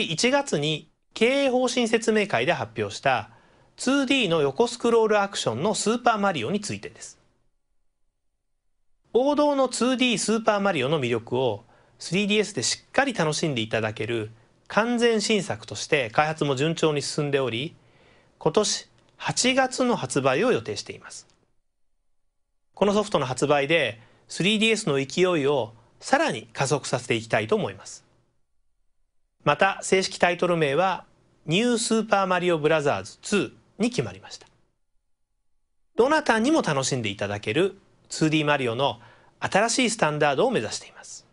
1月に経営方針説明会で発表した 2D の横スクロールアクションの「スーパーマリオ」についてです王道の 2D スーパーマリオの魅力を 3DS でしっかり楽しんでいただける完全新作として開発も順調に進んでおり今年8月の発売を予定していますこのソフトの発売で 3DS の勢いをさらに加速させていきたいと思いますまた正式タイトル名はニュースーパーマリオブラザーズ2に決まりましたどなたにも楽しんでいただける 2D マリオの新しいスタンダードを目指しています